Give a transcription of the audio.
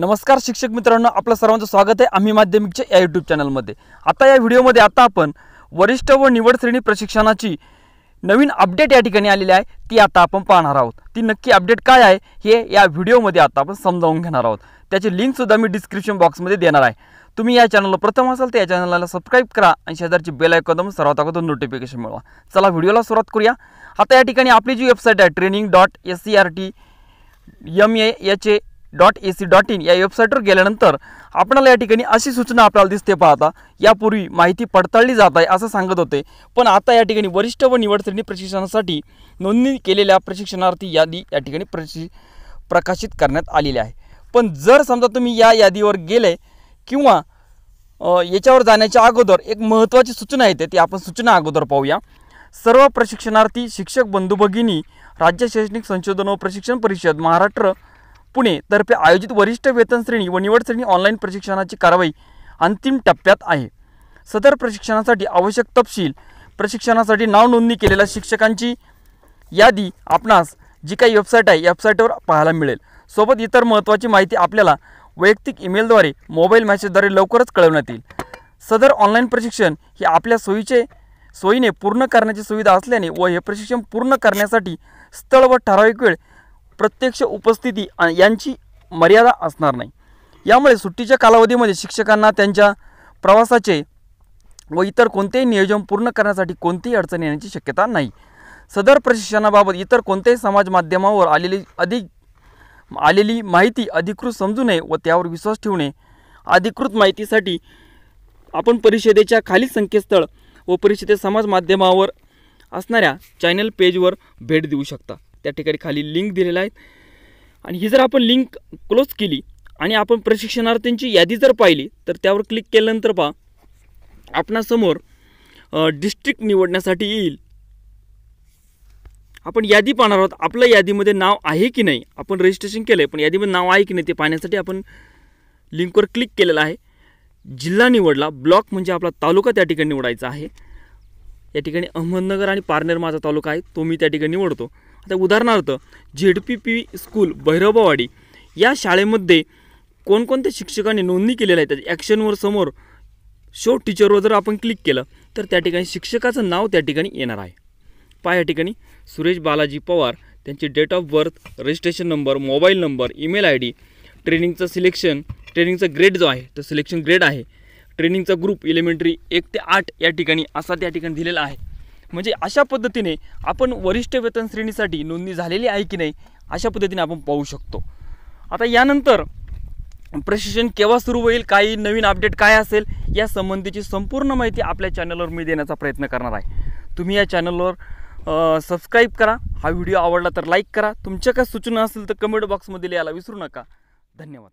नमस्कार शिक्षक मित्रांनो आपलं सर्वांचं स्वागत आहे आम्ही माध्यमिकच्या या यूट्यूब चॅनलमध्ये आता या व्हिडिओमध्ये आता आपण वरिष्ठ व निवड श्रेणी प्रशिक्षणाची नवीन अपडेट या ठिकाणी आलेली आहे ती आता आपण पाहणार आहोत ती नक्की अपडेट काय आहे हे या व्हिडिओमध्ये आता आपण समजावून घेणार आहोत त्याची लिंकसुद्धा मी डिस्क्रिप्शन बॉक्समध्ये देणार आहे तुम्ही या चॅनलला प्रथम असाल तर या चॅनलला सबस्क्राईब करा आणि शेजारची बेल ऐकून सर्वात अगोदर नोटिफिकेशन मिळवा चला व्हिडिओला सुरुवात करूया आता या ठिकाणी आपली जी वेबसाईट आहे training dot S C R T M H A dot A C dot in या वेबसाईटवर गेल्यानंतर आपणाला या ठिकाणी अशी सूचना आपल्याला दिसते पाहता यापूर्वी माहिती पडताळली जात आहे असं सांगत होते पण आता या ठिकाणी वरिष्ठ व निवड श्रेणी प्रशिक्षणासाठी नोंदणी केलेल्या प्रशिक्षणार्थी यादी या ठिकाणी प्रशि प्रकाशित करण्यात आलेली आहे पण जर समजा तुम्ही या यादीवर गेले किंवा याच्यावर जाण्याच्या अगोदर एक महत्त्वाची सूचना येते ती आपण सूचना अगोदर पाहूया सर्व प्रशिक्षणार्थी शिक्षक बंधू भगिनी राज्य शैक्षणिक संशोधन व प्रशिक्षण परिषद महाराष्ट्र पुणे तर्फे आयोजित वरिष्ठ वेतन श्रेणी व निवड श्रेणी ऑनलाईन प्रशिक्षणाची कारवाई अंतिम टप्प्यात आहे सदर प्रशिक्षणासाठी आवश्यक तपशील प्रशिक्षणासाठी नाव नोंदणी केलेल्या शिक्षकांची यादी आपणास जी काही वेबसाईट आहे वेबसाईटवर पाहायला मिळेल सोबत इतर महत्त्वाची माहिती आपल्याला वैयक्तिक ईमेलद्वारे मोबाईल मॅसेजद्वारे लवकरच कळवण्यात येईल सदर ऑनलाईन प्रशिक्षण हे आपल्या सोयीचे सोयीने पूर्ण करण्याची सुविधा असल्याने व हे प्रशिक्षण पूर्ण करण्यासाठी स्थळ व ठराविक वेळ प्रत्यक्ष उपस्थिती यांची मर्यादा असणार नाही यामुळे सुट्टीच्या कालावधीमध्ये शिक्षकांना त्यांच्या प्रवासाचे व इतर कोणतेही नियोजन पूर्ण करण्यासाठी कोणतीही अडचण येण्याची शक्यता नाही सदर प्रशिक्षणाबाबत इतर कोणत्याही समाज माध्यमावर आलेली अधिक आलेली माहिती अधिकृत समजू नये व त्यावर विश्वास ठेवणे अधिकृत माहितीसाठी आपण परिषदेच्या खाली संकेतस्थळ व परिषदे समाज माध्यमावर असणाऱ्या चॅनल पेजवर भेट देऊ शकता त्या ठिकाणी खाली लिंक दिलेला आहे आणि ही जर आपण लिंक क्लोज केली आणि आपण प्रशिक्षणार्थींची यादी जर पाहिली तर त्यावर क्लिक केल्यानंतर पहा आपणासमोर डिस्ट्रिक्ट निवडण्यासाठी येईल आपण यादी पाहणार आहोत आपल्या यादीमध्ये नाव आहे की नाही आपण रजिस्ट्रेशन केलं आहे पण यादीमध्ये नाव आहे की नाही ते पाहण्यासाठी आपण लिंकवर क्लिक केलेलं आहे जिल्हा निवडला ब्लॉक म्हणजे आपला तालुका त्या ठिकाणी निवडायचा आहे या ठिकाणी अहमदनगर आणि पारनेर माझा तालुका आहे तो मी त्या ठिकाणी निवडतो आता उदाहरणार्थ Z P P school Bhairavbawadi या शाळेमध्ये कोणकोणत्या शिक्षकांनी नोंदणी केलेल्या आहे त्याच्या ॲक्शनवर समोर शो टीचरवर जर आपण क्लिक केलं तर त्या ठिकाणी शिक्षकाचं नाव त्या ठिकाणी येणार आहे पहा या ठिकाणी सुरेश बालाजी पवार त्यांची date of birth registration number mobile number email I D ट्रेनिंगचं सिलेक्शन ट्रेनिंगचा ग्रेड जो आहे तो सिलेक्शन ग्रेड आहे ट्रेनिंगचा ग्रुप एलिमेंटरी एक ते आठ या ठिकाणी असा त्या ठिकाणी दिलेला आहे म्हणजे अशा पद्धतीने आपण वरिष्ठ वेतन श्रेणीसाठी नोंदणी झालेली आहे की नाही अशा पद्धतीने आपण पाहू शकतो आता यानंतर प्रशिक्षण केव्हा सुरू होईल काही नवीन अपडेट काय असेल या संबंधीची संपूर्ण माहिती आपल्या चॅनलवर मी देण्याचा प्रयत्न करणार आहे तुम्ही या चॅनलवर सबस्क्राईब करा हा व्हिडिओ आवडला तर लाईक करा तुमच्या काय सूचना असेल तर कमेंट बॉक्समध्ये लिहायला विसरू नका धन्यवाद